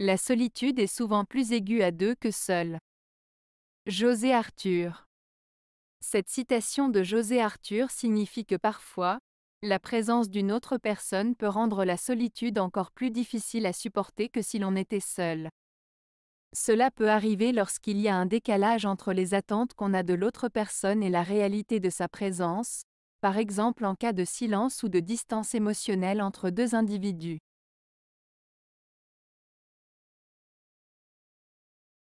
La solitude est souvent plus aiguë à deux que seule. José Arthur Cette citation de José Arthur signifie que parfois, la présence d'une autre personne peut rendre la solitude encore plus difficile à supporter que si l'on était seul. Cela peut arriver lorsqu'il y a un décalage entre les attentes qu'on a de l'autre personne et la réalité de sa présence, par exemple en cas de silence ou de distance émotionnelle entre deux individus.